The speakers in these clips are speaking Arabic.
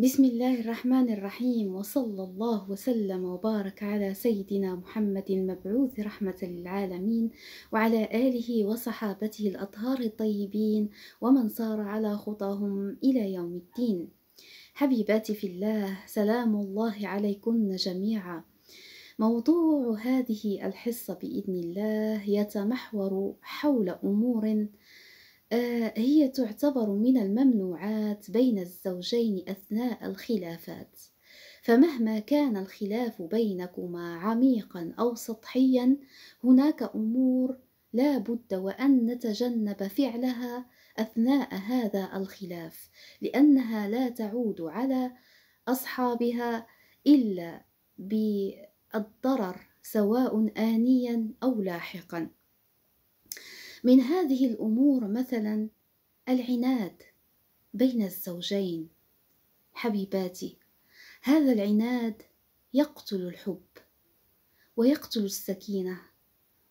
بسم الله الرحمن الرحيم وصلى الله وسلم وبارك على سيدنا محمد المبعوث رحمة للعالمين وعلى آله وصحابته الأطهار الطيبين ومن صار على خطاهم إلى يوم الدين حبيباتي في الله سلام الله عليكن جميعا موضوع هذه الحصة بإذن الله يتمحور حول أمور آه، هي تعتبر من الممنوعات بين الزوجين أثناء الخلافات فمهما كان الخلاف بينكما عميقا أو سطحيا هناك أمور لا بد وأن نتجنب فعلها أثناء هذا الخلاف لأنها لا تعود على أصحابها إلا بالضرر سواء آنيا أو لاحقا من هذه الامور مثلا العناد بين الزوجين حبيباتي هذا العناد يقتل الحب ويقتل السكينه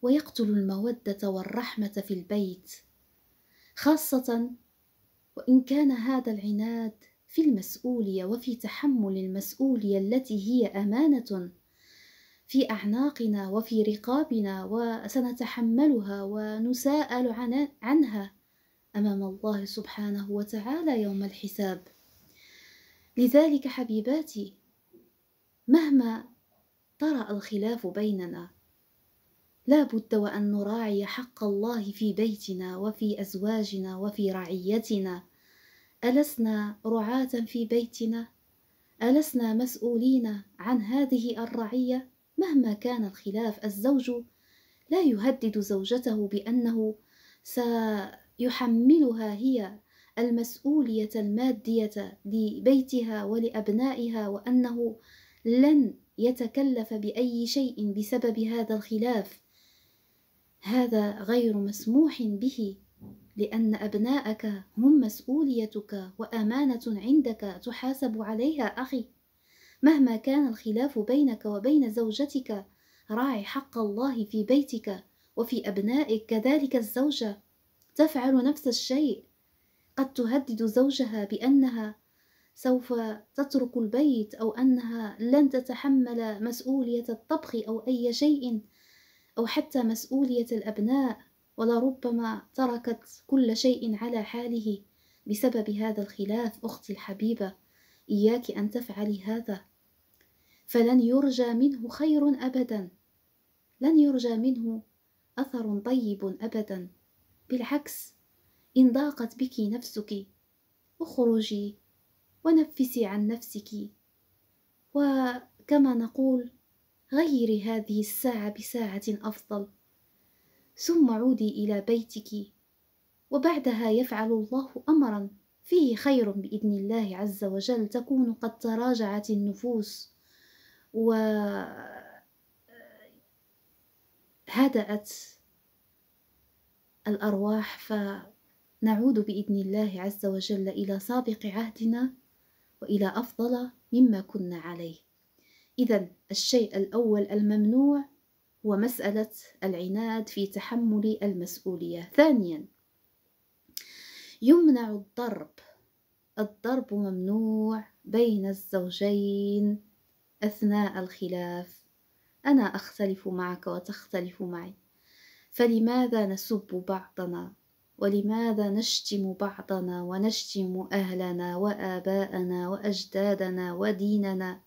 ويقتل الموده والرحمه في البيت خاصه وان كان هذا العناد في المسؤوليه وفي تحمل المسؤوليه التي هي امانه في أعناقنا وفي رقابنا وسنتحملها ونساءل عنها أمام الله سبحانه وتعالى يوم الحساب لذلك حبيباتي مهما طرأ الخلاف بيننا لا بد وأن نراعي حق الله في بيتنا وفي أزواجنا وفي رعيتنا ألسنا رعاة في بيتنا ألسنا مسؤولين عن هذه الرعية مهما كان الخلاف الزوج لا يهدد زوجته بأنه سيحملها هي المسؤولية المادية لبيتها ولأبنائها وأنه لن يتكلف بأي شيء بسبب هذا الخلاف هذا غير مسموح به لأن أبناءك هم مسؤوليتك وأمانة عندك تحاسب عليها أخي مهما كان الخلاف بينك وبين زوجتك راعي حق الله في بيتك وفي أبنائك كذلك الزوجة تفعل نفس الشيء قد تهدد زوجها بأنها سوف تترك البيت أو أنها لن تتحمل مسؤولية الطبخ أو أي شيء أو حتى مسؤولية الأبناء ولربما تركت كل شيء على حاله بسبب هذا الخلاف أختي الحبيبة إياك أن تفعلي هذا فلن يرجى منه خير ابدا لن يرجى منه اثر طيب ابدا بالعكس ان ضاقت بك نفسك اخرجي ونفسي عن نفسك وكما نقول غيري هذه الساعه بساعه افضل ثم عودي الى بيتك وبعدها يفعل الله امرا فيه خير باذن الله عز وجل تكون قد تراجعت النفوس وهدأت الأرواح فنعود بإذن الله عز وجل إلى سابق عهدنا وإلى أفضل مما كنا عليه إذا الشيء الأول الممنوع هو مسألة العناد في تحمل المسؤولية ثانيا يمنع الضرب الضرب ممنوع بين الزوجين أثناء الخلاف أنا أختلف معك وتختلف معي فلماذا نسب بعضنا ولماذا نشتم بعضنا ونشتم أهلنا وآباءنا وأجدادنا وديننا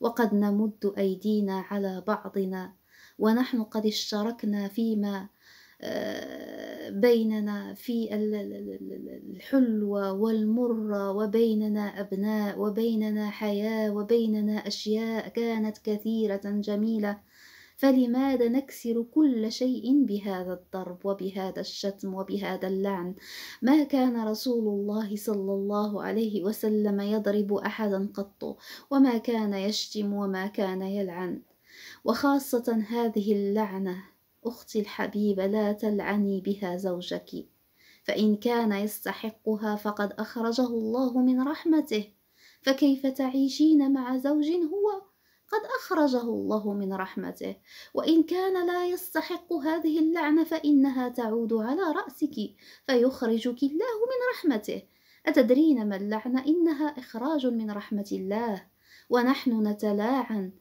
وقد نمد أيدينا على بعضنا ونحن قد اشتركنا فيما آه، بيننا في الحلوة والمرة وبيننا أبناء وبيننا حياة وبيننا أشياء كانت كثيرة جميلة فلماذا نكسر كل شيء بهذا الضرب وبهذا الشتم وبهذا اللعن ما كان رسول الله صلى الله عليه وسلم يضرب أحدا قط وما كان يشتم وما كان يلعن وخاصة هذه اللعنة أختي الحبيبة لا تلعني بها زوجك فإن كان يستحقها فقد أخرجه الله من رحمته فكيف تعيشين مع زوج هو قد أخرجه الله من رحمته وإن كان لا يستحق هذه اللعنة فإنها تعود على رأسك فيخرجك الله من رحمته أتدرين ما اللعنة إنها إخراج من رحمة الله ونحن نتلاعن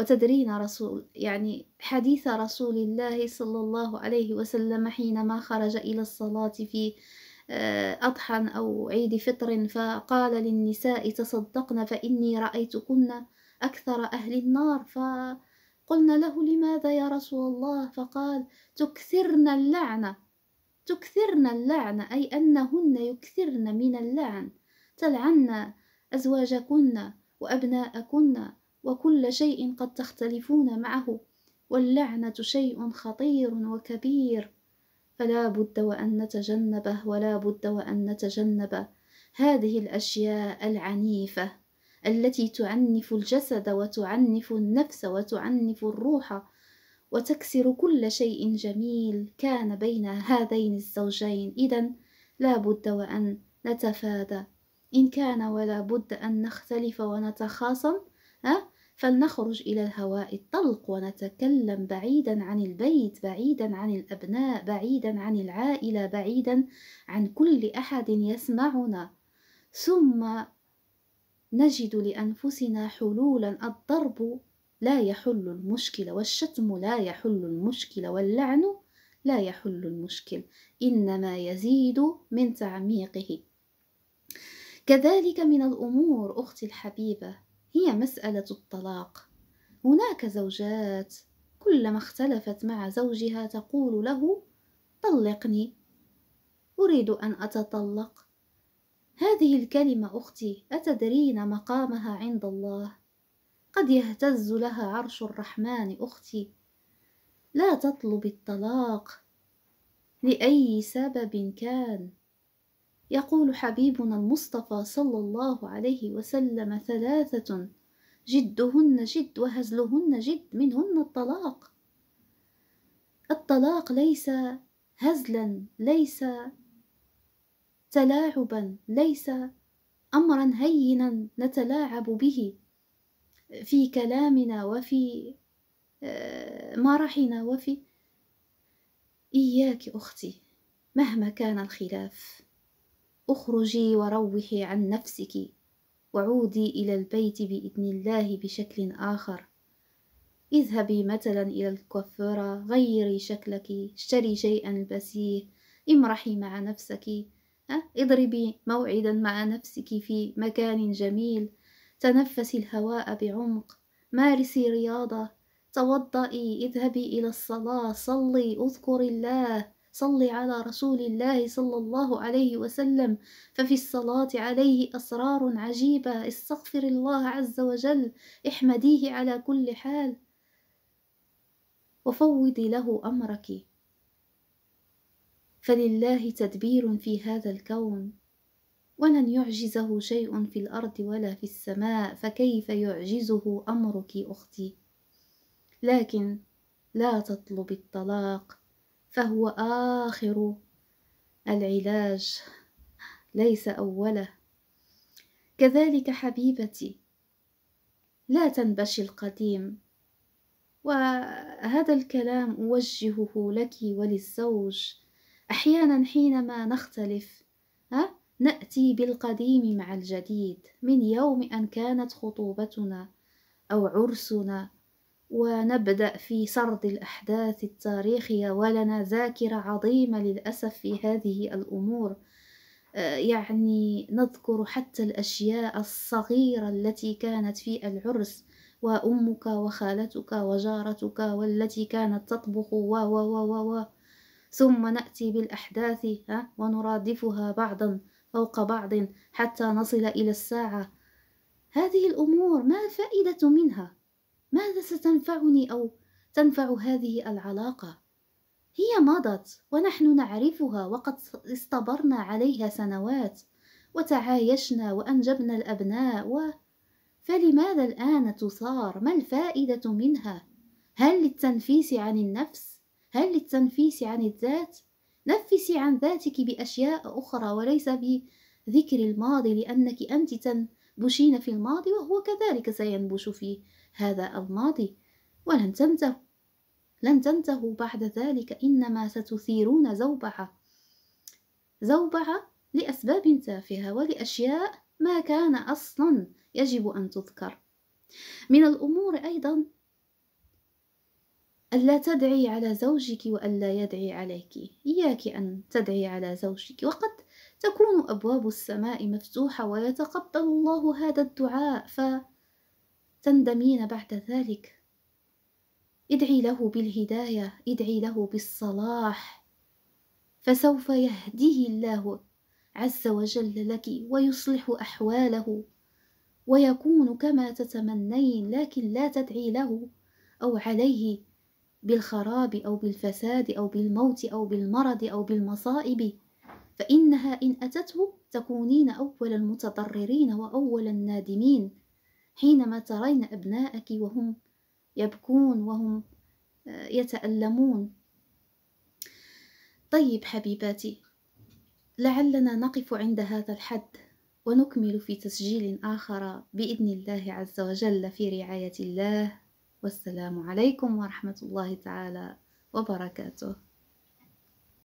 وتدرين رسول يعني حديث رسول الله صلى الله عليه وسلم حينما خرج إلى الصلاة في آه، أضحى أو عيد فطر فقال للنساء تصدقن فإني رأيتكن أكثر أهل النار فقلنا له لماذا يا رسول الله فقال تكثرن اللعنة تكثرن اللعنة أي أنهن يكثرن من اللعن تلعن أزواجكن وأبناءكن وكل شيء قد تختلفون معه واللعنة شيء خطير وكبير فلا بد وأن نتجنبه ولا بد وأن نتجنب هذه الأشياء العنيفة التي تعنف الجسد وتعنف النفس وتعنف الروح وتكسر كل شيء جميل كان بين هذين الزوجين إذا لا بد وأن نتفادى إن كان ولا بد أن نختلف ونتخاصم ها فلنخرج إلى الهواء الطلق ونتكلم بعيدا عن البيت بعيدا عن الأبناء بعيدا عن العائلة بعيدا عن كل أحد يسمعنا ثم نجد لأنفسنا حلولا الضرب لا يحل المشكلة والشتم لا يحل المشكلة واللعن لا يحل المشكل إنما يزيد من تعميقه كذلك من الأمور أختي الحبيبة هي مسألة الطلاق هناك زوجات كلما اختلفت مع زوجها تقول له طلقني أريد أن أتطلق هذه الكلمة أختي أتدرين مقامها عند الله قد يهتز لها عرش الرحمن أختي لا تطلب الطلاق لأي سبب كان يقول حبيبنا المصطفى صلى الله عليه وسلم ثلاثة جدهن جد وهزلهن جد منهن الطلاق الطلاق ليس هزلا ليس تلاعبا ليس امرا هينا نتلاعب به في كلامنا وفي آه، مرحنا وفي اياك اختي مهما كان الخلاف اخرجي وروحي عن نفسك وعودي إلى البيت بإذن الله بشكل آخر اذهبي مثلا إلى الكفرة غيري شكلك اشتري شيئا البسيه امرحي مع نفسك أه؟ اضربي موعدا مع نفسك في مكان جميل تنفسي الهواء بعمق مارسي رياضة توضئي اذهبي إلى الصلاة صلي اذكري الله صل على رسول الله صلى الله عليه وسلم ففي الصلاة عليه أسرار عجيبة استغفر الله عز وجل احمديه على كل حال وفوضي له أمرك فلله تدبير في هذا الكون ولن يعجزه شيء في الأرض ولا في السماء فكيف يعجزه أمرك أختي لكن لا تطلب الطلاق فهو آخر العلاج ليس أوله كذلك حبيبتي لا تنبشي القديم وهذا الكلام أوجهه لك وللزوج أحيانا حينما نختلف ها؟ نأتي بالقديم مع الجديد من يوم أن كانت خطوبتنا أو عرسنا ونبدأ في سرد الأحداث التاريخية ولنا ذاكرة عظيمة للأسف في هذه الأمور آه، يعني نذكر حتى الأشياء الصغيرة التي كانت في العرس وأمك وخالتك وجارتك والتي كانت تطبخ و و و و ثم نأتي بالأحداث ونرادفها بعضا فوق بعض حتى نصل إلى الساعة هذه الأمور ما الفائدة منها؟ ماذا ستنفعني أو تنفع هذه العلاقة؟ هي مضت ونحن نعرفها وقد استبرنا عليها سنوات وتعايشنا وأنجبنا الأبناء و... فلماذا الآن تصار؟ ما الفائدة منها؟ هل للتنفيس عن النفس؟ هل للتنفيس عن الذات؟ نفسي عن ذاتك بأشياء أخرى وليس بذكر الماضي لأنك أنت تن... بشين في الماضي وهو كذلك سينبش في هذا الماضي ولن تنتهوا لن تنتهوا بعد ذلك إنما ستثيرون زوبعة زوبعة لأسباب تافهة ولأشياء ما كان أصلا يجب أن تذكر من الأمور أيضا ألا تدعي على زوجك وألا يدعي عليك إياك أن تدعي على زوجك وقد تكون أبواب السماء مفتوحة ويتقبل الله هذا الدعاء فتندمين بعد ذلك ادعي له بالهداية ادعي له بالصلاح فسوف يهديه الله عز وجل لك ويصلح أحواله ويكون كما تتمنين لكن لا تدعي له أو عليه بالخراب أو بالفساد أو بالموت أو بالمرض أو بالمصائب فإنها إن أتته تكونين أول المتضررين وأول النادمين حينما ترين أبناءك وهم يبكون وهم آه، يتألمون طيب حبيباتي لعلنا نقف عند هذا الحد ونكمل في تسجيل آخر بإذن الله عز وجل في رعاية الله والسلام عليكم ورحمة الله تعالى وبركاته